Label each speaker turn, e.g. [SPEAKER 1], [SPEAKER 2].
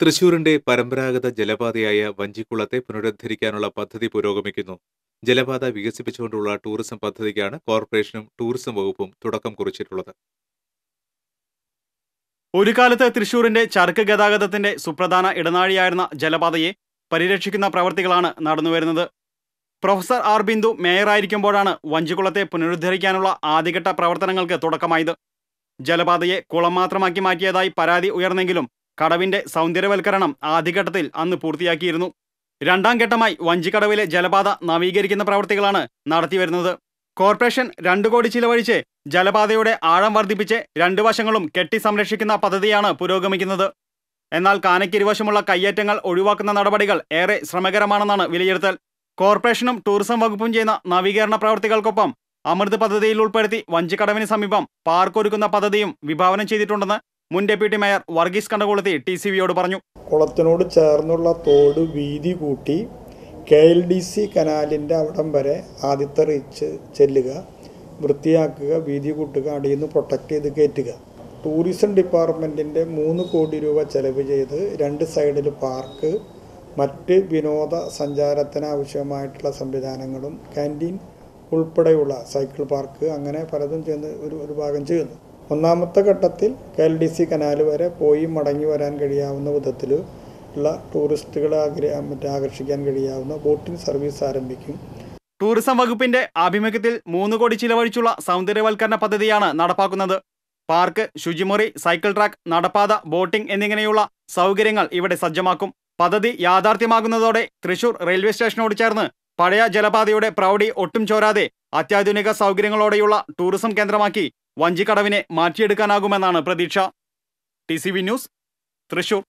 [SPEAKER 1] തൃശൂരിന്റെ പരമ്പരാഗത ജലപാതയായ വഞ്ചിക്കുളത്തെ പുനരുദ്ധരിക്കാനുള്ള പദ്ധതി പുരോഗമിക്കുന്നു ജലപാത വികസിപ്പിച്ചുകൊണ്ടുള്ള ടൂറിസം പദ്ധതിക്കാണ് കോർപ്പറേഷനും ടൂറിസം വകുപ്പും തുടക്കം കുറിച്ചിട്ടുള്ളത് ഒരു കാലത്ത് തൃശൂരിന്റെ ചരക്ക് ഗതാഗതത്തിന്റെ സുപ്രധാന ഇടനാഴിയായിരുന്ന ജലപാതയെ പരിരക്ഷിക്കുന്ന പ്രവർത്തികളാണ് നടന്നുവരുന്നത് പ്രൊഫസർ ആർ ബിന്ദു മേയറായിരിക്കുമ്പോഴാണ് വഞ്ചിക്കുളത്തെ പുനരുദ്ധരിക്കാനുള്ള ആദ്യഘട്ട പ്രവർത്തനങ്ങൾക്ക് തുടക്കമായത് ജലപാതയെ കുളം മാത്രമാക്കി മാറ്റിയതായി പരാതി ഉയർന്നെങ്കിലും കടവിന്റെ സൗന്ദര്യവൽക്കരണം ആദ്യഘട്ടത്തിൽ അന്ന് പൂർത്തിയാക്കിയിരുന്നു രണ്ടാം ഘട്ടമായി വഞ്ചിക്കടവിലെ ജലപാത നവീകരിക്കുന്ന പ്രവൃത്തികളാണ് നടത്തിവരുന്നത് കോർപ്പറേഷൻ രണ്ടു കോടി ചിലവഴിച്ച് ജലപാതയുടെ ആഴം വർദ്ധിപ്പിച്ച് രണ്ടു വശങ്ങളും കെട്ടി സംരക്ഷിക്കുന്ന പദ്ധതിയാണ് പുരോഗമിക്കുന്നത് എന്നാൽ കാനയ്ക്കിരുവശമുള്ള കയ്യേറ്റങ്ങൾ ഒഴിവാക്കുന്ന നടപടികൾ ഏറെ ശ്രമകരമാണെന്നാണ് വിലയിരുത്തൽ കോർപ്പറേഷനും ടൂറിസം വകുപ്പും ചെയ്യുന്ന നവീകരണ പ്രവൃത്തികൾക്കൊപ്പം അമൃത് പദ്ധതിയിൽ ഉൾപ്പെടുത്തി വഞ്ചിക്കടവിന് സമീപം പാർക്ക് ഒരുക്കുന്ന പദ്ധതിയും വിഭാവനം ചെയ്തിട്ടുണ്ടെന്ന് മുൻ deputy mayor Varghese Kandakulathi T C വിയോട്
[SPEAKER 2] പറഞ്ഞു കുളത്തിനോട് ചേർന്നുള്ള തോട് വീതി കൂട്ടി കെ എൽ ഡി സി കനാലിൻ്റെ അവിടം വരെ ആദ്യത്തെ റീച്ച് ചെല്ലുക വൃത്തിയാക്കുക വീതി കൂട്ടുക അടിയിൽ നിന്ന് പ്രൊട്ടക്റ്റ് ചെയ്ത് കയറ്റുക ടൂറിസം ഡിപ്പാർട്ട്മെൻറ്റിൻ്റെ മൂന്ന് കോടി രൂപ ചെലവ് ചെയ്ത് രണ്ട് സൈഡിൽ പാർക്ക് മറ്റ് വിനോദ സഞ്ചാരത്തിന് സംവിധാനങ്ങളും ക്യാൻറ്റീൻ ഉൾപ്പെടെയുള്ള സൈക്കിൾ പാർക്ക് അങ്ങനെ പലതും ചെയ്യുന്ന ഒരു ഒരു ഭാഗം ചെയ്യുന്നു ഒന്നാമത്തെ ഘട്ടത്തിൽ K L D C canal വരെ പോയി മടങ്ങി വരാൻ കഴിയാവുന്ന വിധത്തിൽ ഉള്ള ടൂറിസ്റ്റുകളെ ആഗ്രഹ മറ്റേ ആകർഷിക്കാൻ കഴിയാവുന്ന ബോട്ടിംഗ് സർവീസ് ആരംഭിക്കും
[SPEAKER 1] ടൂറിസം വകുപ്പിന്റെ ആഭിമുഖ്യത്തിൽ മൂന്ന് കോടി ചിലവഴിച്ചുള്ള സൗന്ദര്യവൽക്കരണ പദ്ധതിയാണ് നടപ്പാക്കുന്നത് പാർക്ക് ശുചിമുറി സൈക്കിൾ ട്രാക്ക് നടപ്പാത ബോട്ടിംഗ് എന്നിങ്ങനെയുള്ള സൗകര്യങ്ങൾ ഇവിടെ സജ്ജമാക്കും പദ്ധതി യാഥാർത്ഥ്യമാകുന്നതോടെ തൃശൂർ റെയിൽവേ സ്റ്റേഷനോട് ചേർന്ന് പഴയ ജലപാതയുടെ പ്രൗഢി ഒട്ടും ചോരാതെ അത്യാധുനിക സൗകര്യങ്ങളോടെയുള്ള ടൂറിസം കേന്ദ്രമാക്കി വഞ്ചിക്കടവിനെ മാറ്റിയെടുക്കാനാകുമെന്നാണ് പ്രതീക്ഷ ടി ന്യൂസ് തൃശൂർ